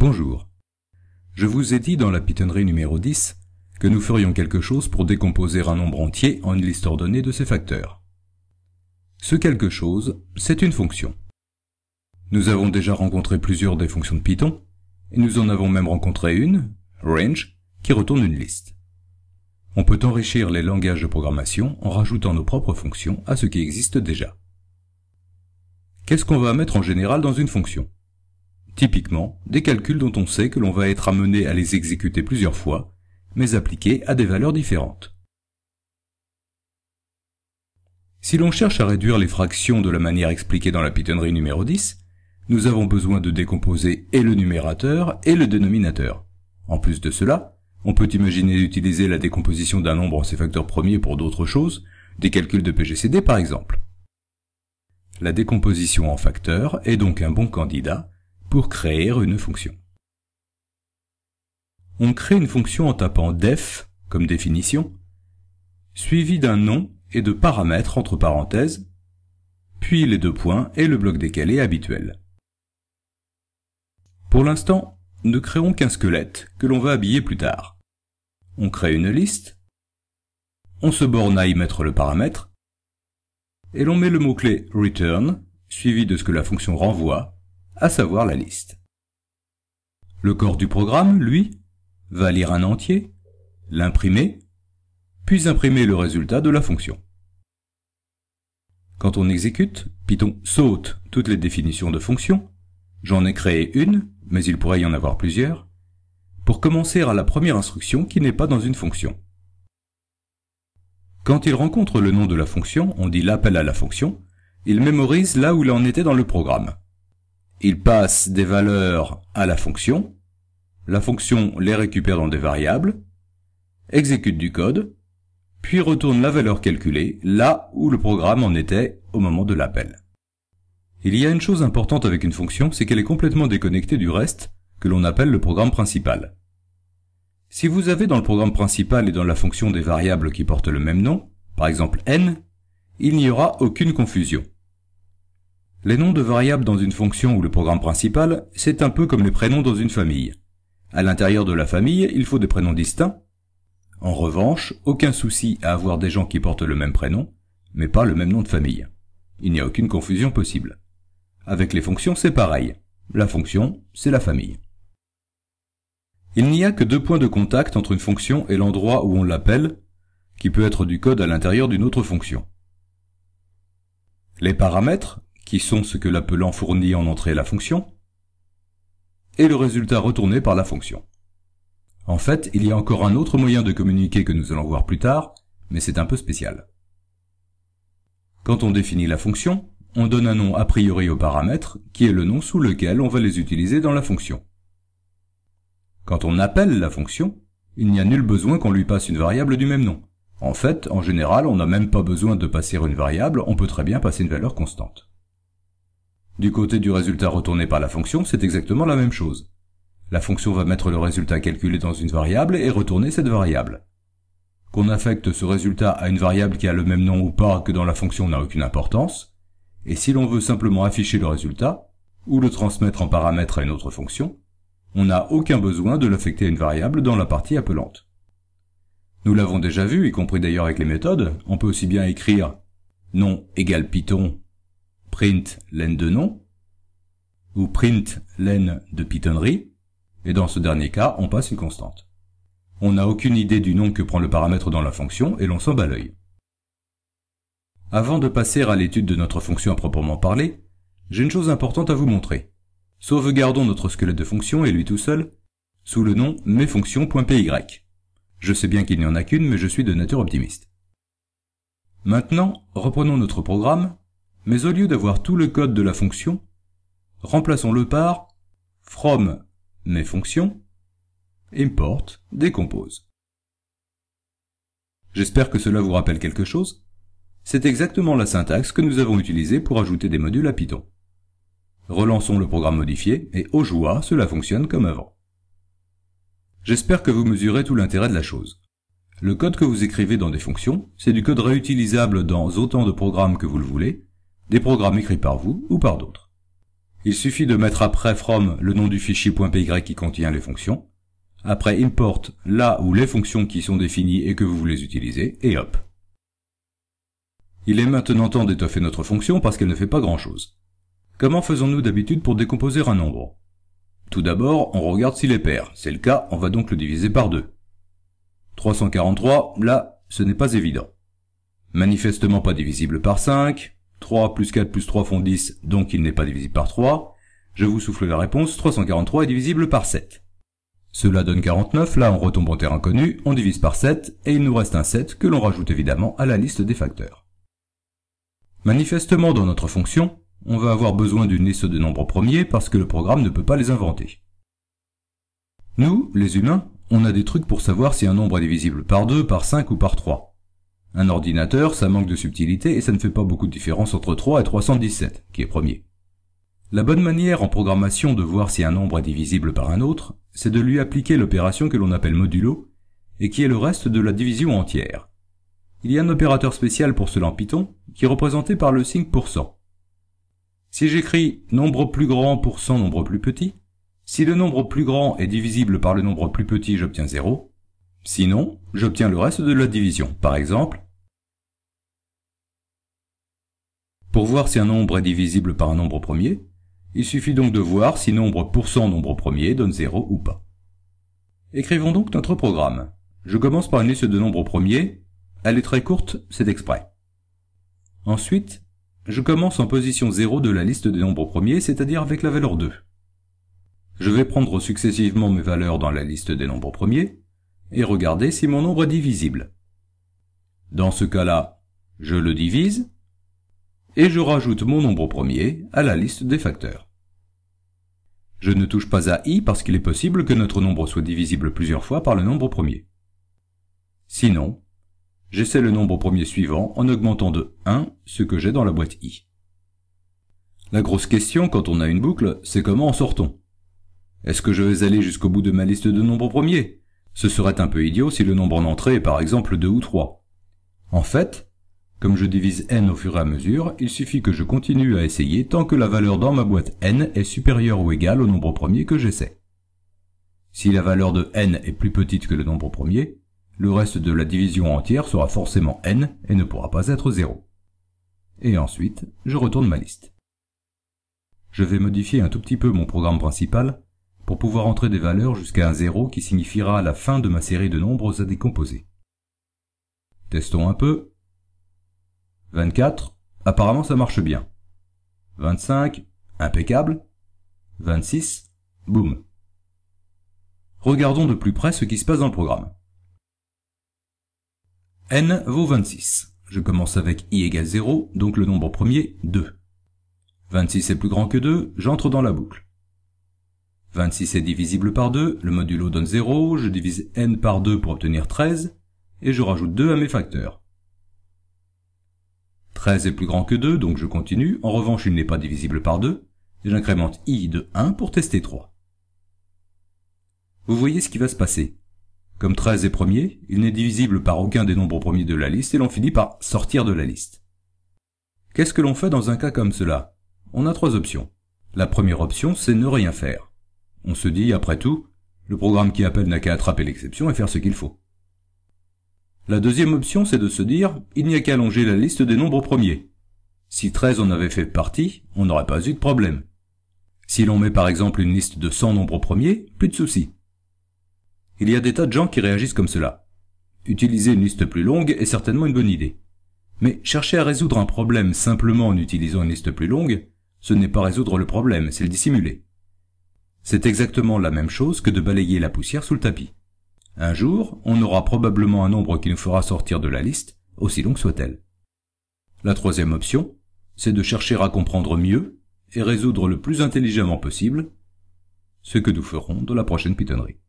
Bonjour. Je vous ai dit dans la pitonnerie numéro 10 que nous ferions quelque chose pour décomposer un nombre entier en une liste ordonnée de ses facteurs. Ce quelque chose, c'est une fonction. Nous avons déjà rencontré plusieurs des fonctions de Python, et nous en avons même rencontré une, range, qui retourne une liste. On peut enrichir les langages de programmation en rajoutant nos propres fonctions à ce qui existe déjà. Qu'est-ce qu'on va mettre en général dans une fonction Typiquement, des calculs dont on sait que l'on va être amené à les exécuter plusieurs fois, mais appliqués à des valeurs différentes. Si l'on cherche à réduire les fractions de la manière expliquée dans la pitonnerie numéro 10, nous avons besoin de décomposer et le numérateur et le dénominateur. En plus de cela, on peut imaginer utiliser la décomposition d'un nombre en ses facteurs premiers pour d'autres choses, des calculs de PGCD par exemple. La décomposition en facteurs est donc un bon candidat pour créer une fonction. On crée une fonction en tapant def comme définition, suivi d'un nom et de paramètres entre parenthèses, puis les deux points et le bloc décalé habituel. Pour l'instant, ne créons qu'un squelette que l'on va habiller plus tard. On crée une liste, on se borne à y mettre le paramètre, et l'on met le mot-clé return, suivi de ce que la fonction renvoie, à savoir la liste. Le corps du programme, lui, va lire un entier, l'imprimer, puis imprimer le résultat de la fonction. Quand on exécute, Python saute toutes les définitions de fonctions. J'en ai créé une, mais il pourrait y en avoir plusieurs, pour commencer à la première instruction qui n'est pas dans une fonction. Quand il rencontre le nom de la fonction, on dit l'appel à la fonction, il mémorise là où il en était dans le programme il passe des valeurs à la fonction, la fonction les récupère dans des variables, exécute du code, puis retourne la valeur calculée là où le programme en était au moment de l'appel. Il y a une chose importante avec une fonction, c'est qu'elle est complètement déconnectée du reste que l'on appelle le programme principal. Si vous avez dans le programme principal et dans la fonction des variables qui portent le même nom, par exemple n, il n'y aura aucune confusion. Les noms de variables dans une fonction ou le programme principal, c'est un peu comme les prénoms dans une famille. À l'intérieur de la famille, il faut des prénoms distincts. En revanche, aucun souci à avoir des gens qui portent le même prénom, mais pas le même nom de famille. Il n'y a aucune confusion possible. Avec les fonctions, c'est pareil. La fonction, c'est la famille. Il n'y a que deux points de contact entre une fonction et l'endroit où on l'appelle, qui peut être du code à l'intérieur d'une autre fonction. Les paramètres, qui sont ce que l'appelant fournit en entrée la fonction, et le résultat retourné par la fonction. En fait, il y a encore un autre moyen de communiquer que nous allons voir plus tard, mais c'est un peu spécial. Quand on définit la fonction, on donne un nom a priori au paramètre, qui est le nom sous lequel on va les utiliser dans la fonction. Quand on appelle la fonction, il n'y a nul besoin qu'on lui passe une variable du même nom. En fait, en général, on n'a même pas besoin de passer une variable, on peut très bien passer une valeur constante. Du côté du résultat retourné par la fonction, c'est exactement la même chose. La fonction va mettre le résultat calculé dans une variable et retourner cette variable. Qu'on affecte ce résultat à une variable qui a le même nom ou pas que dans la fonction n'a aucune importance, et si l'on veut simplement afficher le résultat, ou le transmettre en paramètre à une autre fonction, on n'a aucun besoin de l'affecter à une variable dans la partie appelante. Nous l'avons déjà vu, y compris d'ailleurs avec les méthodes, on peut aussi bien écrire nom égale Python print len de nom ou print laine de pitonnerie, et dans ce dernier cas, on passe une constante. On n'a aucune idée du nom que prend le paramètre dans la fonction et l'on s'en bat l'œil. Avant de passer à l'étude de notre fonction à proprement parler, j'ai une chose importante à vous montrer. Sauvegardons notre squelette de fonction et lui tout seul, sous le nom mesfonctions.py. Je sais bien qu'il n'y en a qu'une, mais je suis de nature optimiste. Maintenant, reprenons notre programme mais au lieu d'avoir tout le code de la fonction, remplaçons-le par from mes fonctions import décompose. J'espère que cela vous rappelle quelque chose. C'est exactement la syntaxe que nous avons utilisée pour ajouter des modules à Python. Relançons le programme modifié et au joie, cela fonctionne comme avant. J'espère que vous mesurez tout l'intérêt de la chose. Le code que vous écrivez dans des fonctions, c'est du code réutilisable dans autant de programmes que vous le voulez, des programmes écrits par vous ou par d'autres. Il suffit de mettre après from le nom du fichier .py qui contient les fonctions, après import là où les fonctions qui sont définies et que vous voulez utiliser, et hop. Il est maintenant temps d'étoffer notre fonction parce qu'elle ne fait pas grand chose. Comment faisons-nous d'habitude pour décomposer un nombre Tout d'abord, on regarde s'il est pair. C'est le cas, on va donc le diviser par 2. 343, là, ce n'est pas évident. Manifestement pas divisible par 5, 3 plus 4 plus 3 font 10, donc il n'est pas divisible par 3. Je vous souffle la réponse, 343 est divisible par 7. Cela donne 49, là on retombe en terrain connu, on divise par 7, et il nous reste un 7 que l'on rajoute évidemment à la liste des facteurs. Manifestement dans notre fonction, on va avoir besoin d'une liste de nombres premiers parce que le programme ne peut pas les inventer. Nous, les humains, on a des trucs pour savoir si un nombre est divisible par 2, par 5 ou par 3. Un ordinateur, ça manque de subtilité et ça ne fait pas beaucoup de différence entre 3 et 317, qui est premier. La bonne manière en programmation de voir si un nombre est divisible par un autre, c'est de lui appliquer l'opération que l'on appelle modulo, et qui est le reste de la division entière. Il y a un opérateur spécial pour cela en Python, qui est représenté par le signe Si j'écris nombre plus grand pour 100 nombre plus petit, si le nombre plus grand est divisible par le nombre plus petit, j'obtiens 0, Sinon, j'obtiens le reste de la division, par exemple. Pour voir si un nombre est divisible par un nombre premier, il suffit donc de voir si nombre pour cent nombre premier donne 0 ou pas. Écrivons donc notre programme. Je commence par une liste de nombres premiers. Elle est très courte, c'est exprès. Ensuite, je commence en position 0 de la liste des nombres premiers, c'est-à-dire avec la valeur 2. Je vais prendre successivement mes valeurs dans la liste des nombres premiers, et regarder si mon nombre est divisible. Dans ce cas-là, je le divise et je rajoute mon nombre premier à la liste des facteurs. Je ne touche pas à i parce qu'il est possible que notre nombre soit divisible plusieurs fois par le nombre premier. Sinon, j'essaie le nombre premier suivant en augmentant de 1 ce que j'ai dans la boîte i. La grosse question quand on a une boucle, c'est comment en sort Est-ce que je vais aller jusqu'au bout de ma liste de nombres premiers ce serait un peu idiot si le nombre en entrée est par exemple 2 ou 3. En fait, comme je divise n au fur et à mesure, il suffit que je continue à essayer tant que la valeur dans ma boîte n est supérieure ou égale au nombre premier que j'essaie. Si la valeur de n est plus petite que le nombre premier, le reste de la division entière sera forcément n et ne pourra pas être 0. Et ensuite, je retourne ma liste. Je vais modifier un tout petit peu mon programme principal pour pouvoir entrer des valeurs jusqu'à un 0 qui signifiera la fin de ma série de nombres à décomposer. Testons un peu. 24, apparemment ça marche bien. 25, impeccable. 26, boum. Regardons de plus près ce qui se passe dans le programme. n vaut 26. Je commence avec i égale 0, donc le nombre premier, 2. 26 est plus grand que 2, j'entre dans la boucle. 26 est divisible par 2, le modulo donne 0, je divise n par 2 pour obtenir 13, et je rajoute 2 à mes facteurs. 13 est plus grand que 2, donc je continue, en revanche il n'est pas divisible par 2, et j'incrémente i de 1 pour tester 3. Vous voyez ce qui va se passer. Comme 13 est premier, il n'est divisible par aucun des nombres premiers de la liste et l'on finit par sortir de la liste. Qu'est-ce que l'on fait dans un cas comme cela On a trois options. La première option, c'est ne rien faire. On se dit, après tout, le programme qui appelle n'a qu'à attraper l'exception et faire ce qu'il faut. La deuxième option, c'est de se dire, il n'y a qu'à allonger la liste des nombres premiers. Si 13 en avait fait partie, on n'aurait pas eu de problème. Si l'on met par exemple une liste de 100 nombres premiers, plus de soucis. Il y a des tas de gens qui réagissent comme cela. Utiliser une liste plus longue est certainement une bonne idée. Mais chercher à résoudre un problème simplement en utilisant une liste plus longue, ce n'est pas résoudre le problème, c'est le dissimuler. C'est exactement la même chose que de balayer la poussière sous le tapis. Un jour, on aura probablement un nombre qui nous fera sortir de la liste, aussi longue soit-elle. La troisième option, c'est de chercher à comprendre mieux et résoudre le plus intelligemment possible ce que nous ferons dans la prochaine pitonnerie.